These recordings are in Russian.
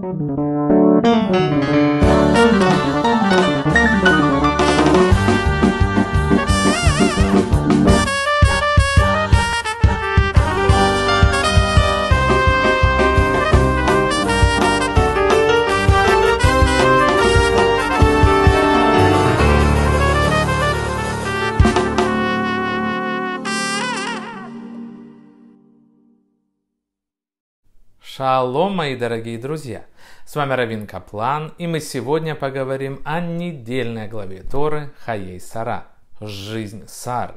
Thank you. Шалом, мои дорогие друзья! С вами Равин Каплан, и мы сегодня поговорим о недельной главе Торы Хаей Сара «Жизнь Сары».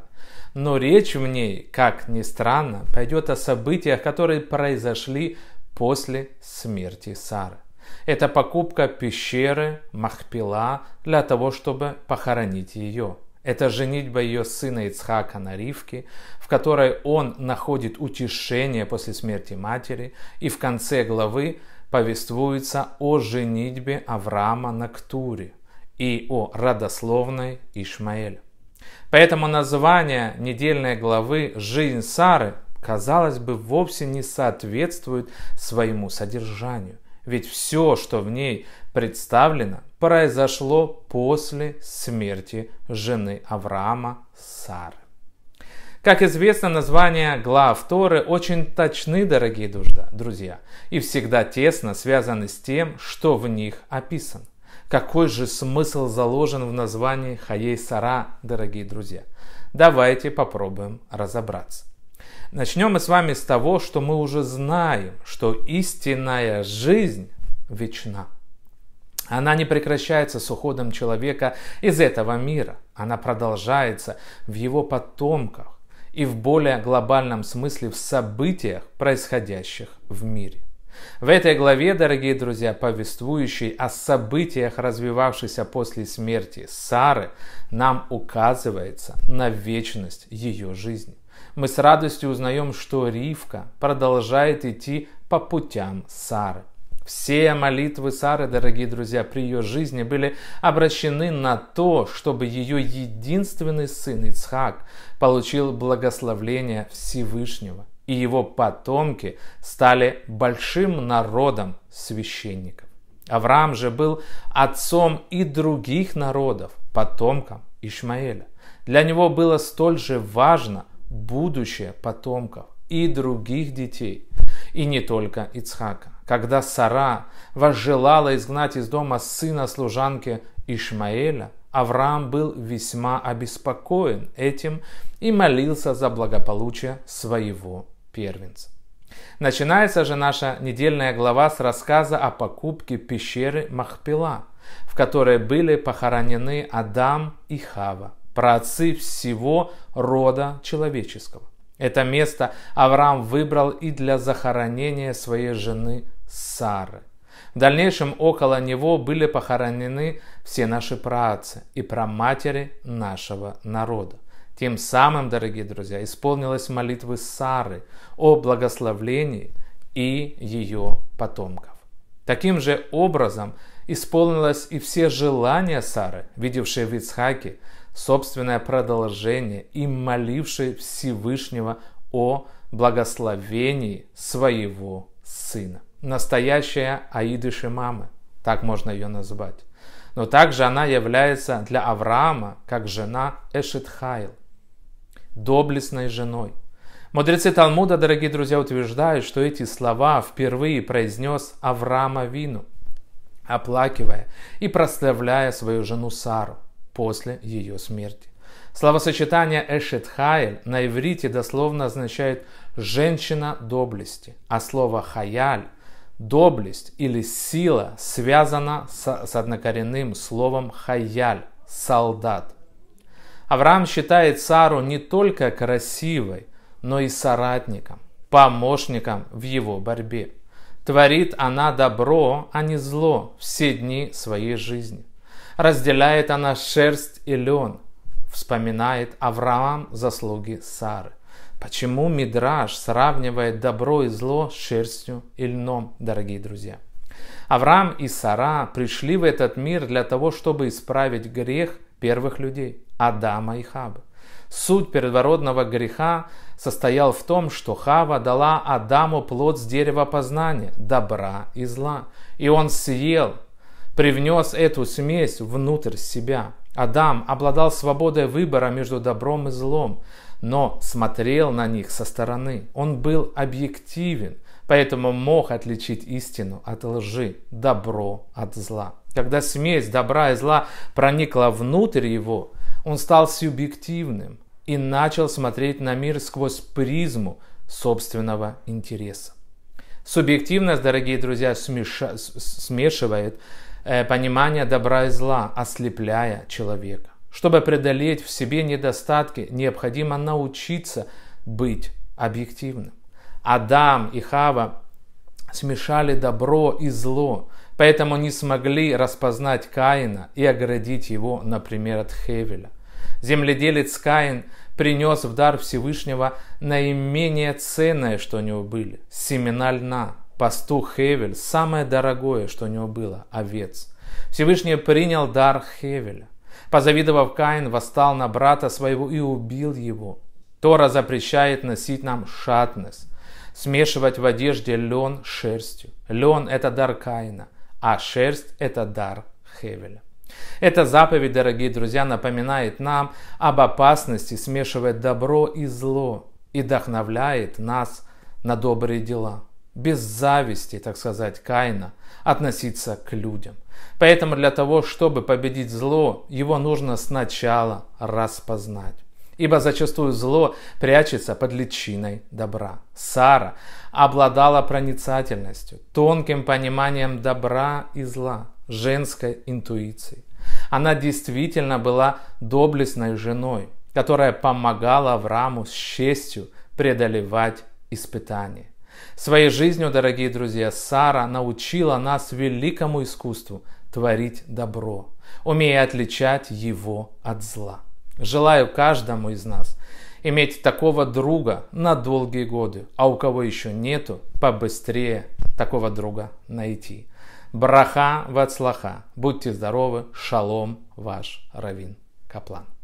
Но речь в ней, как ни странно, пойдет о событиях, которые произошли после смерти Сары. Это покупка пещеры Махпила для того, чтобы похоронить ее – это женитьба ее сына Ицхака на Ривке, в которой он находит утешение после смерти матери, и в конце главы повествуется о женитьбе Авраама на Ктуре и о родословной Ишмаэля. Поэтому название недельной главы «Жизнь Сары» казалось бы, вовсе не соответствует своему содержанию. Ведь все, что в ней представлено, произошло после смерти жены Авраама Сары. Как известно, названия глав Торы очень точны, дорогие друзья, и всегда тесно связаны с тем, что в них описано. Какой же смысл заложен в названии Хаей Сара, дорогие друзья? Давайте попробуем разобраться. Начнем мы с вами с того, что мы уже знаем, что истинная жизнь вечна. Она не прекращается с уходом человека из этого мира. Она продолжается в его потомках и в более глобальном смысле в событиях, происходящих в мире. В этой главе, дорогие друзья, повествующей о событиях, развивавшихся после смерти Сары, нам указывается на вечность ее жизни. Мы с радостью узнаем, что Ривка продолжает идти по путям Сары. Все молитвы Сары, дорогие друзья, при ее жизни были обращены на то, чтобы ее единственный сын Ицхак получил благословление Всевышнего, и его потомки стали большим народом священников. Авраам же был отцом и других народов, потомком Ишмаэля. Для него было столь же важно будущее потомков и других детей, и не только Ицхака когда Сара возжелала изгнать из дома сына служанки Ишмаэля, Авраам был весьма обеспокоен этим и молился за благополучие своего первенца. Начинается же наша недельная глава с рассказа о покупке пещеры Махпила, в которой были похоронены Адам и Хава, праотцы всего рода человеческого. Это место Авраам выбрал и для захоронения своей жены Сары. В дальнейшем около него были похоронены все наши праотцы и праматери нашего народа. Тем самым, дорогие друзья, исполнилась молитвы Сары о благословлении и ее потомков. Таким же образом исполнилось и все желания Сары, видевшие в Ицхаке собственное продолжение и молившей Всевышнего о благословении своего сына настоящая Аидыши мамы, так можно ее назвать. Но также она является для Авраама как жена Эшетхайл, доблестной женой. Мудрецы Талмуда, дорогие друзья, утверждают, что эти слова впервые произнес Авраама Вину, оплакивая и прославляя свою жену Сару после ее смерти. Словосочетание «эшетхайль» на иврите дословно означает «женщина доблести», а слово «хаяль» Доблесть или сила связана с, с однокоренным словом хаяль – солдат. Авраам считает Сару не только красивой, но и соратником, помощником в его борьбе. Творит она добро, а не зло все дни своей жизни. Разделяет она шерсть и лен. Вспоминает Авраам заслуги Сары – Почему Мидраж сравнивает добро и зло с шерстью и льном, дорогие друзья? Авраам и Сара пришли в этот мир для того, чтобы исправить грех первых людей, Адама и Хабы. Суть первородного греха состоял в том, что Хава дала Адаму плод с дерева познания, добра и зла. И он съел, привнес эту смесь внутрь себя. Адам обладал свободой выбора между добром и злом но смотрел на них со стороны. Он был объективен, поэтому мог отличить истину от лжи, добро от зла. Когда смесь добра и зла проникла внутрь его, он стал субъективным и начал смотреть на мир сквозь призму собственного интереса. Субъективность, дорогие друзья, смеша... смешивает э, понимание добра и зла, ослепляя человека. Чтобы преодолеть в себе недостатки, необходимо научиться быть объективным. Адам и Хава смешали добро и зло, поэтому не смогли распознать Каина и оградить его, например, от Хевеля. Земледелец Каин принес в дар Всевышнего наименее ценное, что у него были – семена льна. Пастух Хевель – самое дорогое, что у него было – овец. Всевышний принял дар Хевеля. Позавидовав, Каин восстал на брата своего и убил его. Тора запрещает носить нам шатнес, смешивать в одежде лен с шерстью. Лен – это дар Каина, а шерсть – это дар Хевеля. Эта заповедь, дорогие друзья, напоминает нам об опасности смешивать добро и зло и вдохновляет нас на добрые дела. Без зависти, так сказать, Каина относиться к людям. Поэтому для того, чтобы победить зло, его нужно сначала распознать. Ибо зачастую зло прячется под личиной добра. Сара обладала проницательностью, тонким пониманием добра и зла, женской интуицией. Она действительно была доблестной женой, которая помогала Аврааму с честью преодолевать испытания. Своей жизнью, дорогие друзья, Сара научила нас великому искусству творить добро, умея отличать его от зла. Желаю каждому из нас иметь такого друга на долгие годы, а у кого еще нету, побыстрее такого друга найти. Браха вацлаха. Будьте здоровы. Шалом, ваш Равин Каплан.